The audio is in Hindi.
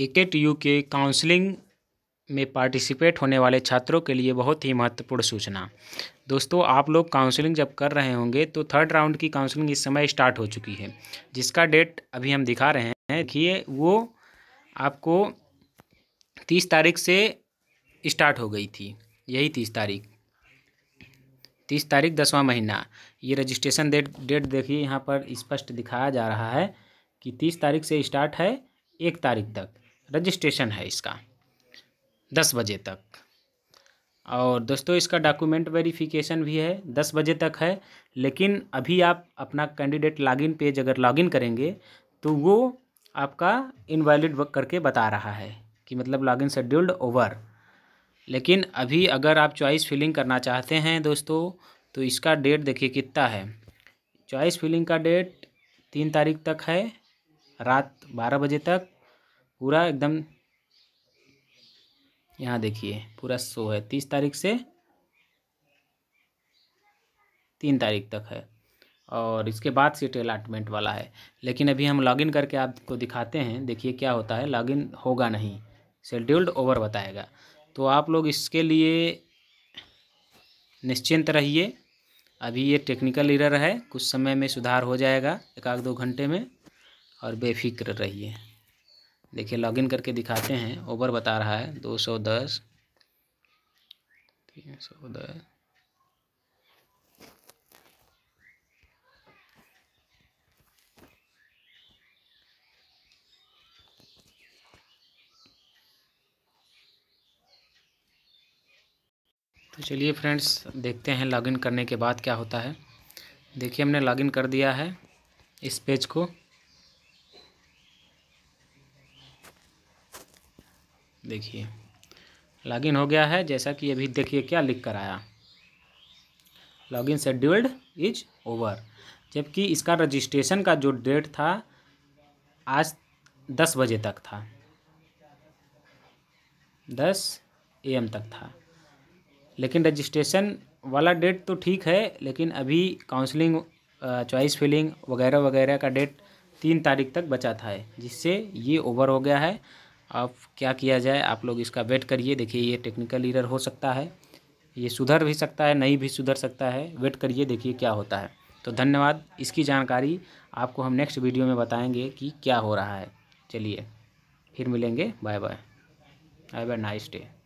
एकेट यू के काउंसलिंग में पार्टिसिपेट होने वाले छात्रों के लिए बहुत ही महत्वपूर्ण सूचना दोस्तों आप लोग काउंसलिंग जब कर रहे होंगे तो थर्ड राउंड की काउंसलिंग इस समय स्टार्ट हो चुकी है जिसका डेट अभी हम दिखा रहे हैं देखिए वो आपको तीस तारीख से स्टार्ट हो गई थी यही तीस तारीख तीस तारीख दसवां महीना ये रजिस्ट्रेशन डेट डेट देखिए यहाँ पर स्पष्ट दिखाया जा रहा है कि तीस तारीख से स्टार्ट है एक तारीख तक रजिस्ट्रेशन है इसका दस बजे तक और दोस्तों इसका डॉक्यूमेंट वेरिफिकेशन भी है दस बजे तक है लेकिन अभी आप अपना कैंडिडेट लॉगिन पेज अगर लॉगिन करेंगे तो वो आपका इनवैलिड करके बता रहा है कि मतलब लॉगिन शेड्यूल्ड ओवर लेकिन अभी अगर आप चॉइस फिलिंग करना चाहते हैं दोस्तों तो इसका डेट देखिए कितना है चॉइस फिलिंग का डेट तीन तारीख तक है रात बारह बजे तक पूरा एकदम यहाँ देखिए पूरा सो है तीस तारीख से तीन तारीख तक है और इसके बाद सीट अलाटमेंट वाला है लेकिन अभी हम लॉगिन करके आपको दिखाते हैं देखिए क्या होता है लॉगिन होगा नहीं शेड्यूल्ड ओवर बताएगा तो आप लोग इसके लिए निश्चिंत रहिए अभी ये टेक्निकल इरर है कुछ समय में सुधार हो जाएगा एक आध दो घंटे में और बेफिक्र रहिए देखिए लॉगिन करके दिखाते हैं ओवर बता रहा है दो सौ दस तीन सौ दस तो चलिए फ्रेंड्स देखते हैं लॉगिन करने के बाद क्या होता है देखिए हमने लॉगिन कर दिया है इस पेज को देखिए लॉगिन हो गया है जैसा कि अभी देखिए क्या लिख कर आया लॉगिन शेड्यूल्ड इज ओवर जबकि इसका रजिस्ट्रेशन का जो डेट था आज दस बजे तक था दस एम तक था लेकिन रजिस्ट्रेशन वाला डेट तो ठीक है लेकिन अभी काउंसलिंग चॉइस फिलिंग वगैरह वगैरह का डेट तीन तारीख तक बचा था जिससे ये ओवर हो गया है अब क्या किया जाए आप लोग इसका वेट करिए देखिए ये टेक्निकल इरर हो सकता है ये सुधर भी सकता है नहीं भी सुधर सकता है वेट करिए देखिए क्या होता है तो धन्यवाद इसकी जानकारी आपको हम नेक्स्ट वीडियो में बताएंगे कि क्या हो रहा है चलिए फिर मिलेंगे bye bye have a nice day